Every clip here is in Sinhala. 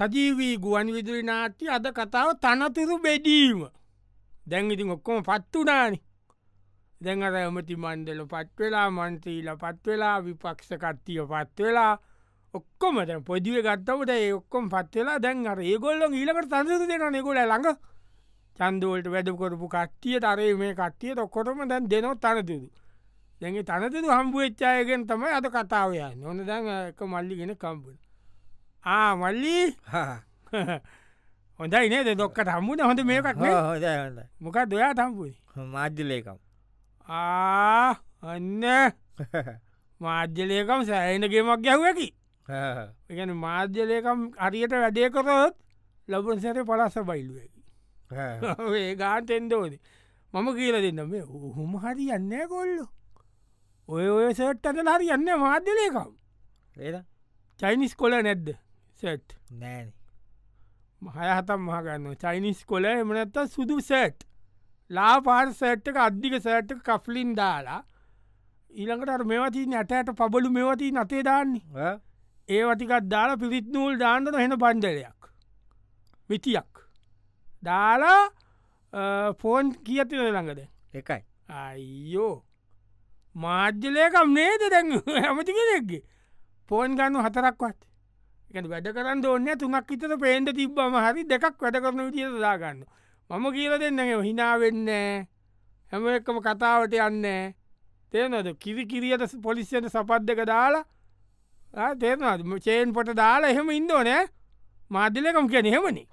සජීවී ගුවන් විදුරි නාට්‍ය අද කතාව තනතුරු බෙදීම දැන් ඉතින් ඔක්කොම පත්තුනානි දැන් අර ඇමති මන්දල පත්වෙලා මන්ත්‍රීල පත්වෙලා විපක්ෂ කට්ටිය පත්වෙලා ඔක්කොම දැ පොදිව ගත්තවට ඒ ඔක්කොම පත්වෙලා දැන් අර ඒගොල්ල ඊලකට තන්සතු දෙෙන නෙකොල ළඟ චන්දුවලට වැඩකොරපු කට්ටිය තරේ මේ කට්ටිය ඔක්කොටම දැන් දෙනොත් තනතුරු දැගේ තනතුරු හම්බුවච්චායගෙන් තමයි අද කතාවයන් නොන දැන් එක මල්ලිගෙන කම්පුණ ආ මල්ලී හොඳයි නේද දොක්ක තම්බුණ හොඳ මේකක් හොද මොකක් දොයා තම්පුයි මාජ්‍යලේකම් අන්න මාධ්‍යලේකම් සෑනගේමක් ගැහුවකි එකන මාධ්‍යලේකම් අරියට වැඩේ කරොත් ලබන් සැර පලස්ස බයිල්ුවකි ඒ ගාන්තෙන්දෝද මම කියල දෙන්න මේ ඔහුම හරි යන්න කොල්ලු ඔය ඔය සට්ටට හරි යන්න මාධ්‍යලේකම් චයිනිස් කොල නැද්ද සෙට් නෑන මහයහතම් මහගන්න චයිනිස් කොල එමනත්ත සුදු සෙට් ලා පාර් සැට්ක අධික සෑට් කෆ්ලින් දාලා ඊළඟට මෙවති නැටට පබලු මෙවති නතේ දාන්නේ ඒ වටිකත් දාලා පිරිත් නූල් දාන්නන හෙන පන්ජලයක් විතියක් දාලා ෆෝන් කියති ළඟද එකයි අයියෝ මාජ්‍යලයකම් නේද දැන් හැමති කෙනෙක්ගේ ෆෝන් ගන්නු හතරක්වත් එක වැඩ කරන්න ඕන්න තුනක් විතර පේන්ට තිබ්බම හරි දෙකක් වැඩ කරන විදිිය දාගන්න මම කියල දෙන්න හිනාවෙන්න හැම එක්කම කතාවට යන්න තේනද කිරි කිරියට පොලිසියට සපත් දෙක දාලා තේරනම චේන් පොට දාලා එහෙම ඉන්දෝනෑ මාධ්‍යලකම් කියන එහෙමනි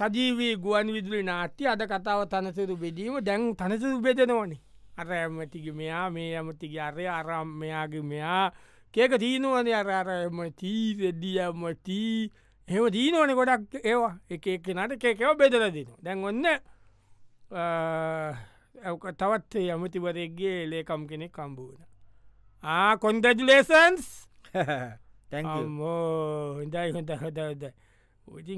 සජීවී ගුවන් විදුලි නාට්‍ය අද කතාව තනසුරු බෙදීම දැන් තනසුරු බෙදෙනවනේ අර ඇමතිග මෙයා මේ ඇමතිග අරය අරම් මෙයාගේ මෙයා කේක දීනුවන අර අරම තීරෙද්දියම තී එහෙම දීනෝන ගොඩක් ඒවා එකක් නට කේකව බෙදල දින දැන් ඔන්න ඇක තවත් යමතිවරයගේ ලේකම් කෙනෙක් කම්බූන ආ කොන්දජුලේසන්ස් තැන්ෝ ඉදයි හොඳ හදද ඉති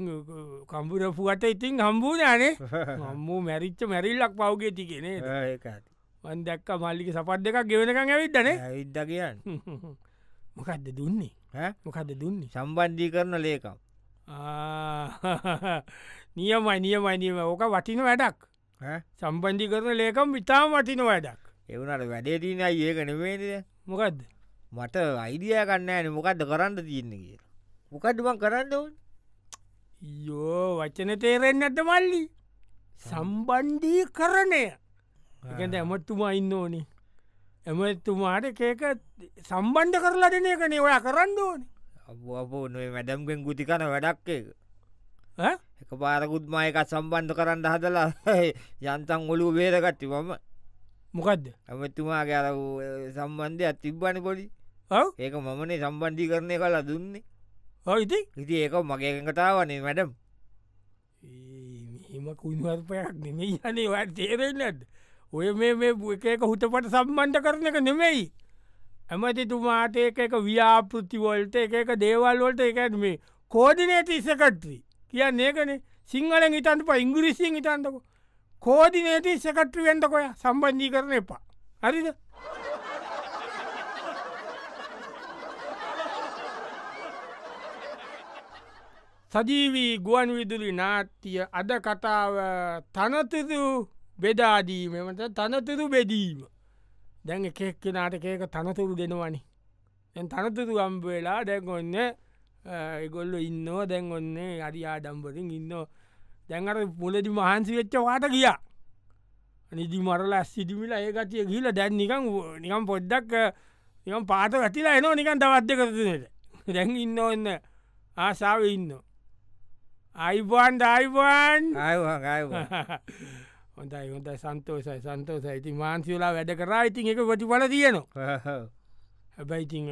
කම්බුරපුුවට ඉතින් හම්බූ යනේ හම්මූ මැරිච්ච මැරිල්ලක් පව්ගේ තිකෙන ඒකත් වන් දැක්ක මල්ලික සපත් දෙකක් ගෙවෙනකං ඇවිදන විද්ධ කියන්න මොකක්ද දුන්නේ මොකද දුන්නේ සම්බන්ධී කරන ලේකම් නියමයි නියමයිනියම ඕක වටින වැඩක් සම්බන්ධි කරන ලේකම් විතාම වටින වැඩක් එවුණට වැඩේ තින ඒක නෙවේද මොකක්ද මට අයිඩිය කන්න න මොකක්ද කරන්න තියන්න කිය මොකඩුවන් කරන්න ඕන් යෝ වචන තේරෙන් ඇත මල්ලි සම්බන්ධී කරණය එකට ඇමත්තුමා ඉන්න ඕනි ඇමත්තුමාට කේක සම්බන්ධ කරලා දෙන එක නවයා කරන්න ඕනි අපෝ නොේ වැඩම්ගෙන් ගුති කන වැඩක් එක එක පාරකුත්මා එකත් සම්බන්ධ කරන්න හදලා යන්තන් ඔලු වේරගත්ති මම මොකක්ද ඇමතුමාගේ අර සම්බන්ධය තිබ්බන පොඩි ඒක මමනේ සම්බන්ධී කරණය කලා දුන්නේ ඉති ඉති ඒක මගේ කතාවනේ වැඩම් එහෙම කුන්වර්පයක් නෙමේ යනේ වට තේරෙන්නට ඔය මේ එකක හුතපට සම්බන්ධ කරන එක නෙමෙයි ඇමතිතුමාට එක එක ව්‍යාපෘතිවොල්ට එක එක දේවල්වොල්ට එකත් මේ කෝදිනේට ඉසකට්‍රී කියන්න ඒකනේ සිංහලෙන් හිතන්ට ප ඉංග්‍රිසින් හිතන්තක කෝදිනේට ඉසකට්‍රී වෙන්ටකොය සම්බන්ධී කරන එපා හරිද සජීවී ගුවන් විදුලි නාට්‍යය අද කතාව තනතිදූ බෙදාදීමමට තනතුරු බෙදීම දැන් එකෙක් කෙනාට ඒක තනතුරු දෙනවනි දැන් තනතුරු අම්බ වෙලා දැන් ඔන්න එගොල්ල ඉන්නවා දැන් ඔන්නේ අරි ආඩම්බරින් ඉන්න දැන්ර පොලදි මහන්සි වෙච්ච වාට ගියා නිදි මරල ඇස්සිටිමිල ඒකතිය ගිල දැන් නිකං නිකම් පොඩ්ඩක් නිකම් පාත ඇතිලා එනවා නිකන් තවත්්‍ය කරතිනට දැන් ඉන්න ඔන්න ආසාාව ඉන්න අයිබන් අයිබන් අ හොඳයි හොඳ සන්තෝසයි සන්තෝසයි ඉතින් මාන්සිවලා වැඩ කරා ඉතින් එක ප්‍රතිඵල තියනවා හැබැයි ඉතින්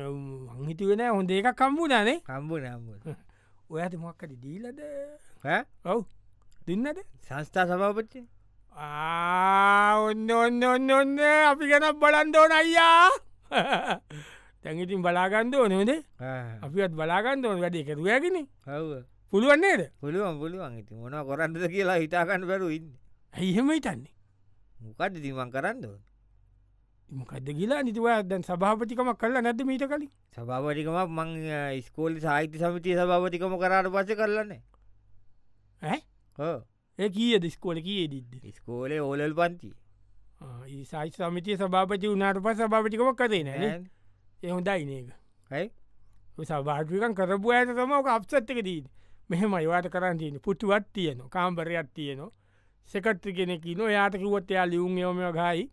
මංහිතුවෙන හොඳ එකක් කම්බුණනේ කම්බු නම්බ ඔයාට මොක්කට දීලද ඔව් දෙන්නද සංස්ථා සභාපච්චි ඔන්න ඔන්න ඔන්න ඔන්න අපි ගැනක් බලන්දෝන අයියා තැඟිටින් බලාගන්ද ඕනෙද අපිත් බලාගන්ද ඕන වැඩ එකරුවයගෙන පුළුවන්න්නේද පුළුවන් පුළුවන් ඉති මොන කොරන්නද කියලා හිතාගන්න බැරු ඉන්න ඇයි එහෙම හිතන්නේ මොකක්ද දිවන් කරන්න ඕන මොකද කියලා නිතිවදන් සභාපතිකමක් කරලා නැද මීට කලින් සභාපටිකම මං ස්කෝලි සාහිත්‍ය සමිතිය සභාපතිකම කරාට පස කරලන්න ඒ කියද ස්කෝල කියේදද ස්කෝලේ ඕලල් පන්ති සායි සමිතිය සභාපති වනාට පස් සභාපටිකමක් කරේ නෑ එහොඳයි නේක ඇයි සභාටිකන් කරපු ඇත තම අපසත්තක දීද මෙහෙම අයවාට කරන්න තියන පුටුවත් තියන කාම්බරයක් තියනවා සෙකට්‍රි කෙනෙක න යාට කිවත් එයා ලියුම් යෝම ගයි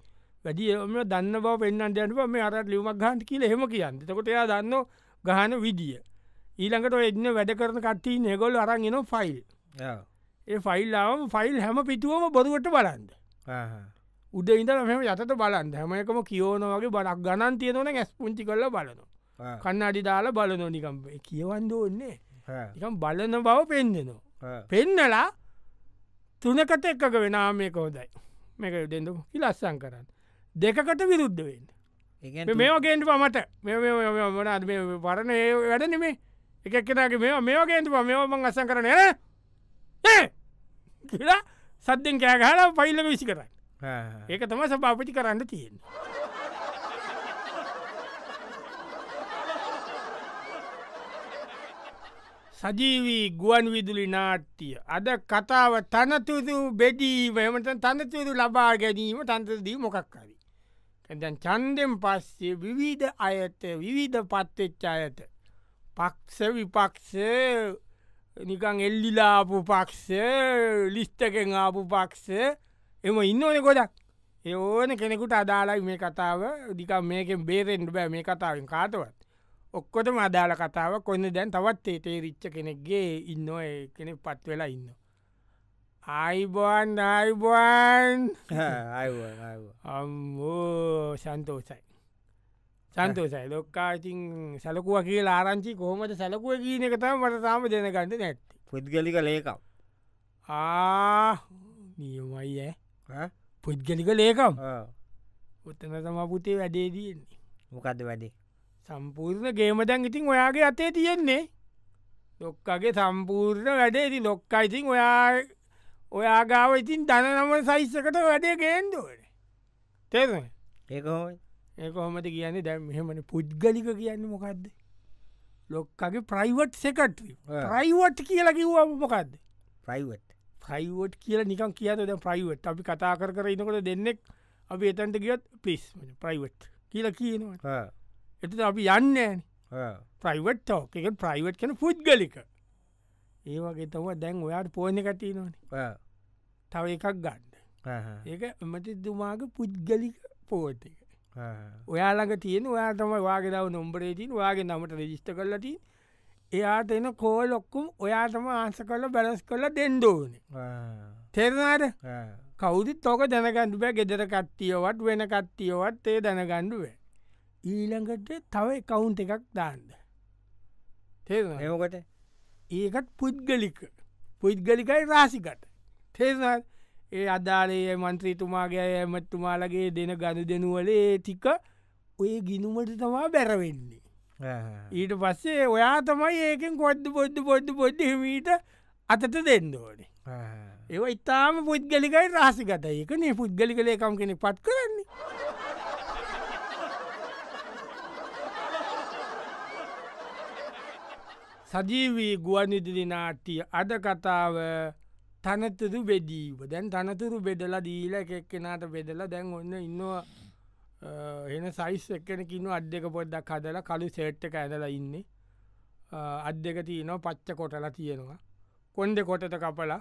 වැඩිය එම දන්න බව පෙන්න්න යනව මේ අරත් ලියුමක් ගහන්ට කියල හෙම කියන්න තකොට එයා දන්න ගහන විදිිය ඊළඟට එන්න වැඩ කරන කට්ටී නෙගොල් අරන් එන ෆයිල් ඒ ෆයිල්ලාම ෆයිල් හැම පිටුවම බොරුවට බලන්ද උඩ ඉඳල මෙම යතට බලන් හැම එකම කියෝන වගේ බලක් ගණන් තියෙනවන ඇස් පුංචි කරල බලන කන්න අඩි දාලා බලනො නිකම් කියවන්ද ඕන්නේ එකම් බලන බව පෙන්දෙනවා පෙන්නලා තුනකට එකක වෙනා මේ කෝදයි මේක දෙඳු ලස්සං කරන්න දෙකකට විරුද්ධ වෙන්න මේෝගේන්ට පමට මෙමනාත් පරණ වැඩ නෙමේ එකක් කෙනගේ මේ මේෝගේන්ට මේෝමං අසං කරන ඒ කියලා සද්දෙන් කෑගහලා පයිල්ලක විසි කරන්න ඒක තම සභාපති කරන්න තියෙන. සජීවී ගුවන් විදුලි නාට්‍යය අද කතාව තනතුරු බෙදීම එමට තනතුරු ලබා ගැනීම තන්ත්‍රදී මොකක්කරි. ඇදැන් චන්දෙන් පස්සේ විවිධ අයට විවිධ පත්වෙච්ච අයට පක්ෂ විපක්ෂ නිකං එල්ලිලාපු පක්ෂ ලිස්ටකෙන් ආපු පක්ෂ එම ඉන්නඕන ගොඩක් ඒ ඕන කෙනෙකුට අදාලයි මේ කතාව දිකම් මේකෙන් බේරෙන්ඩ බෑ මේ කතාවෙන් කාතවත් ඔක්කොට මදාල කතාව කොන්න දැන් තවත් ඒටේ රිච්ච කෙනෙක්ගේ ඉන්න කෙනෙ පත් වෙලා ඉන්න. අයිබන් අයිබන් අම්මෝ සන්තෝසයි. සන්තෝසයි ලොක්කාතින් සැලකුව කිය ආරංචි කොහොමට සැලකුව කියන එකතම මට තාම දෙනගන්න නැත් පුද්ගලික ලේකම් නියමයි ඇ පුද්ගලික ලේකම් ඔත්තන තම පුතේ වැඩේදන්නේ මොකක්ද වැඩේ සම්පූර්ණ ගේමටන් ඉතින් ඔයාගේ අතේ තියෙන්නේ ලොක්කගේ සම්පූර්ණ වැඩේ ඉති ලොක්කා ඉතින් ඔයා ඔයාගාව ඉතින් දනනම සයිස්සකට වැඩේ ගේන්දුවට තේර ඒකෝ ඒකොහොමට කියන්නේ දැම් මෙහෙමන පුද්ගලික කියන්න මොකක්ද ලොක්කගේ ප්‍රයිවට් සෙකට ප්‍රයිවට් කියලා කිව්වා මොකක්ද ප්‍රයිවට් ප්‍රයිවට් කියල නිකන් කියද ප්‍රයිවට් අපි කතා කර කර ඉනකොට දෙන්නෙක් අපි එතන්ට ගියත් පිස් ප්‍රයිවට් කියලා කියනවා එතද අපි යන්න ඇන ප්‍රයිවට් ෝක එක ප්‍රයිවට් කන පුද්ගලික ඒ වගේ තම දැන් ඔයාට පෝන කටීනනේ තව එකක් ගන්න ඒක එමති දුමාග පුද්ගලික පෝතික ඔයාලඟ තියෙන ඔයා තමයි වාගේදාව නොම්බරේතින් වාගේ නමට රජිස්ට කරලති එයාට එන කෝල් ඔක්කුම් ඔයාටම ආස කල බැලස් කල දෙන්ඩෝන තෙරනාට කෞුදි තෝක දැනගණඩුබෑ ගෙදර කට්ටියවත් වෙන කට්ටියවත් ඒ දැනගණ්ඩුවේ ඊළඟට තව කවුන්් එකක් දාන්න තේකට ඒකත් පුද්ගලික පුද්ගලිකයි රාසිකට තේසත් ඒ අදාලේ මන්ත්‍රීතුමාගේ ඇමත්තුමාලගේ දෙන ගණ දෙනුවලේ ටික ඔය ගිනුමට තමා බැරවෙන්නේ ඊට පස්සේ ඔයා තමයි ඒකෙන් කොද්ද පොද්ද පොද්ද පොද්දමීට අතට දෙන්න ඕනේ ඒ ඉතාම පුද්ගලිකයි රාසිගත ඒක නේ පුද්ගලිකලේකම් කෙනෙ පත් කරන්නේ සජීවී ගුවනිදිරි නාට්ටිය අද කතාව තනතුරු බෙදීව දැන් තනතුරු බෙදලා දීල එකක්කෙනට බෙදලා දැන් ඔන්න ඉන්නවා එන සයිස් එක්කෙන කින්න අත් දෙක පොද්දක් හදලා කලු සේට්ට ඇදලා ඉන්නේ අත් දෙක තියනවා පච්ච කොටලා තියෙනවා කොන්ඩ කොටට කපලා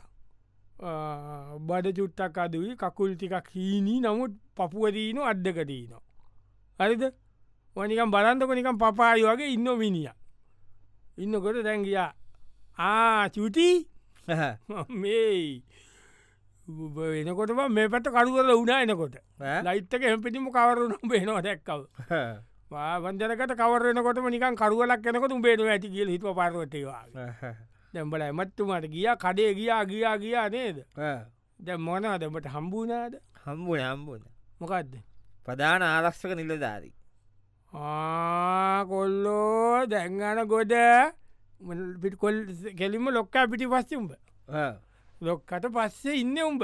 බඩ චුට්ටක් අදුවී කකුල් ටිකක් හීනී නමුත් පපුුවදීන අද්දකදීනවා. හරිද වනිකම් බලන්තක නිකම් පපායි වගේ ඉන්න විනිිය. ඉන්නකොට දැන්ගියා ආ චුටි මේ වෙනකොට මේ පට කරුවල උනා එනකොට ලයිත්තක එපිටිම කවරුණ බේනවා දැක්කව වන්දරකට කවරනකොට නිකන් කරුවලක් එනකොට බේනු ඇති කියල හිතුව පාරවටේවා දැම්බල ඇමත්තුමට ගිය කඩේ ගියා ගියා ගියා නේද දැ මොනදමට හම්බුනාද හම්බුණ හම්බුණ මොකක්ද ප්‍රධාන ආරක්ෂක නිලධාරී කොල්ලෝ දැංගන ගොඩ පිකොල් කෙලිම ලොක්කා පිටි පස්ස උඹ ලොක්කට පස්සේ ඉන්න උඹ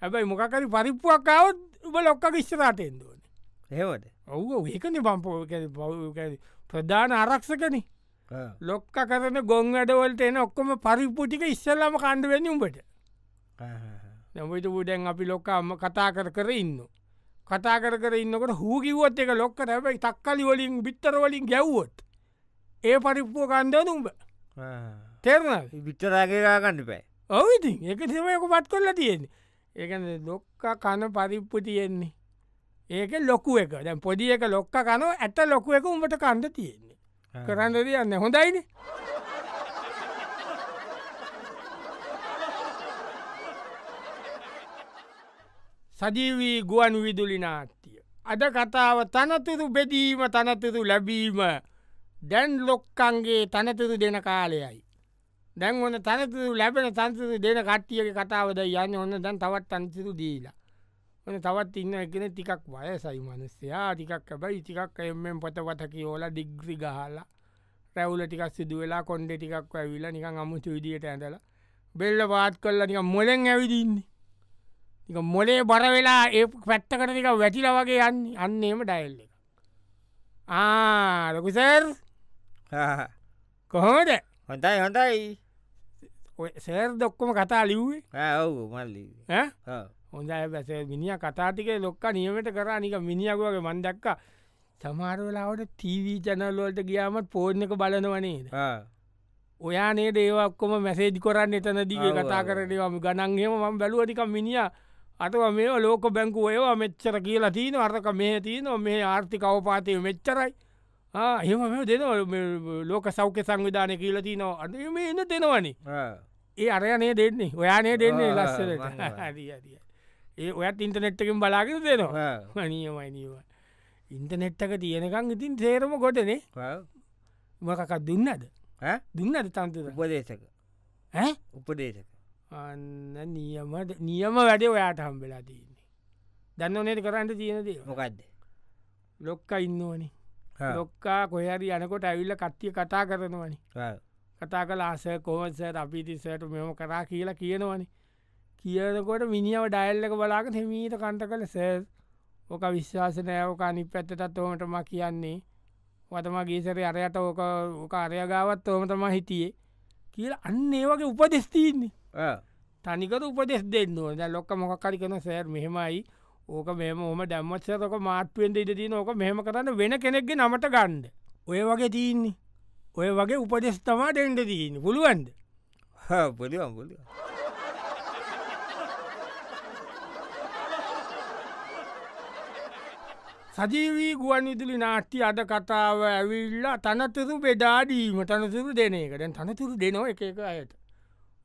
හැබැයි මොකකරි පරිප්පුුවක්කාවත් උඹ ලොක්ක විශ්රාටයෙන් දෝන ඒවට ඔවු ඒකන පම්පෝ ප්‍රධාන ආරක්ෂකන ලොක්ක කරන ගොං අඩවලට එන ඔක්කොම පරිප්පුටික ඉස්සල්ලම කණ්ඩුවෙන උඹට නැමට පුඩැන් අපි ලොක්කාම කතා කර කර ඉන්නවා කතා කර කර ඉන්නකට හූකිවුවත් එක ලොක්ක හැබයි තක්කලි වලින් බිත්තරවලින් ගැව්වොත් ඒ පරිප්පුුව කන්ද නුම්බ තෙරණ බිච්චරගේගන්න පෑ ඔවිති එක තිමයක පත් කොල්ලා තියෙන්නේ ඒක ලොක්ක කන පරිප්පු තියෙන්නේ ඒක ලොකු එක දැන් පොඩි එක ලොක්ක කනෝ ඇත ලොකු එක උඹට කන්ද තියෙන්නේ කරන්න දයන්න හොඳයිනේ සජීවී ගුවන් විදුලි නාට්‍යය. අද කතාව තනතුරු බෙදීම තනතුරු ලැබීම දැන් ලොක්කන්ගේ තනතුරු දෙන කාලයයි. දැන් ඔන්න තනතුරු ලැබෙන තන්තුරු දෙන කට්ටියගේ කතාවද යන්න ඔන්න දැන් තවත් තන්තුරු දීලා. ඔන තවත් ඉන්න එකෙන ටිකක් වය සයි මනස්සයා ටිකක් ැබයි ටිකක් එෙන් පොතවත කියෝලා දිග්‍රි ගහලා රැවුල ටිකක් සිදු වෙලා කොන්ඩ ටිකක් ඇවිලා නිකං අමුතු විදියට ඇඳලා බෙල්ල පාත් කල්ලා නික මොලෙන් ඇවිදින්නේ මොලේ බර වෙලා ඒ පැත්තකට එක වැටිල වගේ යන්න අන්නේම ඩයිල් එක ලොකුසර් කොහොමද හොඳයි හොඳයි සර් දොක්කොම කතා ලිව්වේ ඔවු මල්ලි හොඳ බැස මිනිිය කතාතික ලොක්ක නියමට කර නික මිනිියකුවගේ මන්දක්ක සමාරවලාවට ටීවී චනල්ලෝට ගියාමත් පෝර්ණක බලනවනේද ඔයා නේ දේවක්කොම මැසේජ් කොරන්න එතන දිග කතා කරනවා ගණන්ගේම මම් බැලුවටික මිනිියා අටව මේ ලෝක බැංකු ඒවා මෙච්චර කියලා තියන අර්ක මේ තියන මේ ආර්ථික අවපාතය මෙච්චරයි හෙම මෙ දෙන ලෝක සෞඛ්‍ය සංවිධානය කියල තියනවා අද මේ එන්න දෙෙනවනි ඒ අරයනේ දෙන්නේ ඔයානේ දෙන්නේ ලස්සට ඒ ඔයත් ඉන්ටනෙට්ටකින් බලාගෙන දෙනවා මනියමයිනීව ඉන්ටනෙට්ටක තියෙනකං ඉතින් තේරම ගොටනේ මකකත් දුන්නද දුන්නද තන්තු උපදේශක උපදේශක අන්න නියමට නියම වැඩ ඔයාට හම්බෙලා තියන්නේ දන්න නේට කරන්න තියෙනද මොකක්ද ලොක්ක ඉන්නවනි ලොක්කා කොහරි යනකොට ඇවිල්ල කට්ටිය කතා කරනවනි කතා කල ආස කෝසට අපිතිසට මෙම කරා කියලා කියනවනි කියනකොට මිනිියාව ඩයිල්ලක බලාග හෙමීට කන්ට කළ සෑ ඕක විශ්වාසනය ඕක අනි පැත්තටත් ඕමටම කියන්නේ වතම ගේසර අරයට ඕක ඕක අරයගාවත් ඕමතම හිටියේ කියලා අන්න ඒ වගේ උපදෙස්තිීන්නේ තනිකර උපදෙස් දෙන්න ඕන ලොක්ක මොකක්කරි කන සෑර් මෙහෙමයි ඕක මෙම හොම දැම්මත්සයතක මාට්ුවෙන්ට ඉට තින ඕක මෙහම කරන්න වෙන කෙනෙක්ගේ නමට ගණ්ඩ ඔය වගේ තියන්නේ ඔය වගේ උපදෙස් තමා ටෙන්ට තියන්න පුළුවන්ද පුළුවන් පුළුව සජීවී ගුවන් ඉදිලි නාට්‍ය අද කතාව ඇවිල්ලා තනතුරු බෙඩාඩීම තනතුරු දෙන එකටැන් තනතුරු දෙනෝ එක එක අයට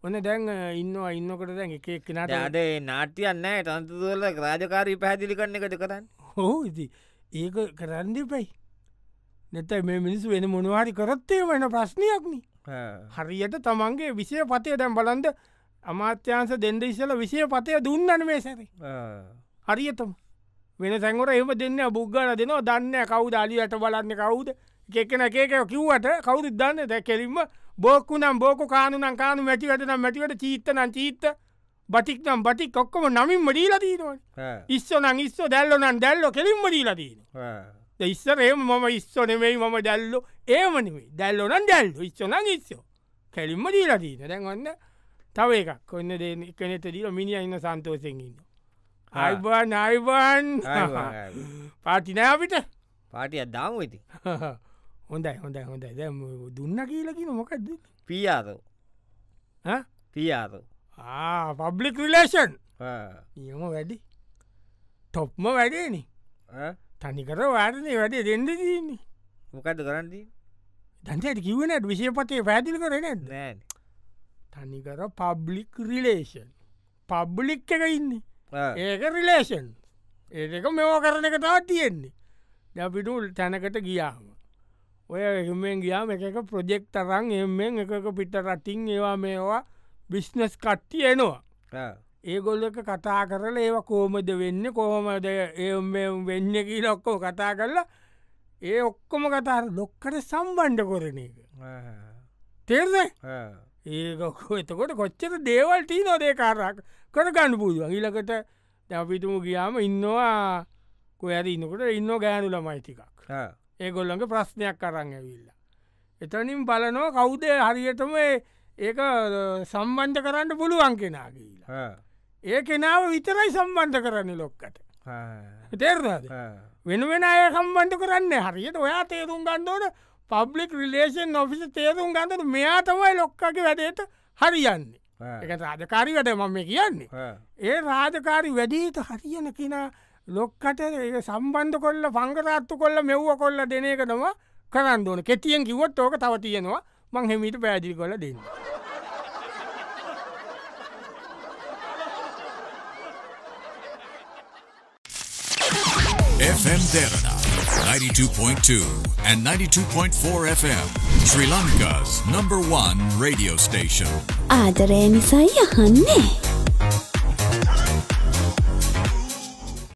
ඔන්න දැන් ඉන්නවා ඉන්නකොට දැන් එක එක්නට අඩ නාට්‍යයන්න තන්තුතුල රාජකාරී පැදිලි කරන්න එකට කරන්න හෝ ඉති ඒක කරන්ඩිපයි නැත මේ මිනිස් වෙන මොනවාරි කරත්තේ වන ප්‍රශ්නයක්න හරියට තමන්ගේ විෂය පතය දැම් බලන්ද අමාත්‍යන්ස දෙන්ඩ ඉස්සල විෂය පතය දුන්නන මේ සැරි හරියතම වෙන සැංගොට එම දෙන්න බුග්ගල දෙනවා දන්න කවුද අලි ඇට බලන්න කවුද එකෙක්න එකක කිව්වට කවුරුත් දන්න දැ කෙලින්ම බෝකුනම් බෝක කානුනම් කානු මැතිවටනම් මැතිවට චීත්තනම් චීත්ත බටික්නම් බටි කොක්කොම නමින් මඩීලදීනවට ඉස්සනං ඉස්ස දැල්ලොනම් දැල්ලො කෙලින්ම දීලදීන ඉස්සරේම මම ඉස්ස නෙවෙයි මම දැල්ලො ඒමනිවේ දැල්ලොනම් දැල්ලු ඉස්සනං ඉස්සෝ කෙලින්ම දීලදීන දැන්වන්න තව එකක් කොන්න දෙන කනෙත දීල මිනිිය ඉන්න සන්තෝසෙන්ඉන්න අයිබන් අයිබන් පාටිනෑ අපිට පාටිය දාම වෙති හොඳයි හොඳයි හොඳයි දැ දුන්න කියලකි නොමොකක්ද පියාද පියාද පබ්ලික් විලේෂන් නියම වැඩි තොප්ම වැඩේනි තනිකර වාදනය වැඩේ දෙන්න දන්නේ මොකද කරන්නේ දන්තයට කිවනට විශෂපතය පැදිලි කරන නෑ තනිකර පබ්ලික් රිලේෂන් පබ්ලික් එක ඉන්න ඒක රිලේෂන් ඒක මෙෝ කරන එක තවත් තියෙන්නේ දැපිටුල් තැනකට ගියාම ඔය එමෙන් ගියාම එක ප්‍රජෙක්් තරන් එමෙන් එකක පිට රටින් ඒවා මේවා බිස්්නස් කට්ටි එනවා ඒගොල්ලක කතා කරල ඒව කෝමද වෙන්න කොහොමද ඒ වෙන්න කියලොක්කෝ කතා කරලා ඒ ඔක්කොම කතාර ලොක්කට සම්බන්ධ කොරන එක තේර්ද ඒකො එතකොට කොච්චර දේවල්ටී නොදේ කාරක් කර ගන්න පුදුව ඊලකට දැපිතුමු ගියාම ඉන්නවා කොයද ඉන්නකොට ඉන්න ගෑනු ළමයිතිකක් ඒගොල්ලඟ ප්‍රශ්නයක් කරන්න ඇවිල්ලා. එතනින් බලනෝ කවුද හරියටම ඒක සම්බන්ධ කරන්න පුළුවන් කෙනා කියලා. ඒ කෙනාව විතරයි සම්බන්ධ කරන්නේ ලොක්කට. තේරද වෙන වෙන අය සම්බන්ධ කරන්න හරියට ඔයා තේරුම් ගන්දෝට පබ්ලික් රිලේෂන් ඔෆිස තේරුම් ගන්නට මෙයා තමයි ලොක්කගේ වැඩේට හරියන්නේ. එක රාජකාරි වැඩ මම කියන්නේ. ඒ රාජකාරි වැඩීට හරියන කෙනා ලොක්කට ඒ සම්බන්ධ කොල්ල පංගරත්තු කොල්ල මෙව්ව කොල්ල දෙන එක නොම කරන්න ඕන කෙතියෙන් කිවොත් ඕක තව තියෙනවා මං හෙමිට පෑදිි කොල දෙන්න. FM Derana 92.2 and 92.4 FM Sri Lanka's number one radio station. ආදරය නිසයි අහන්නේ.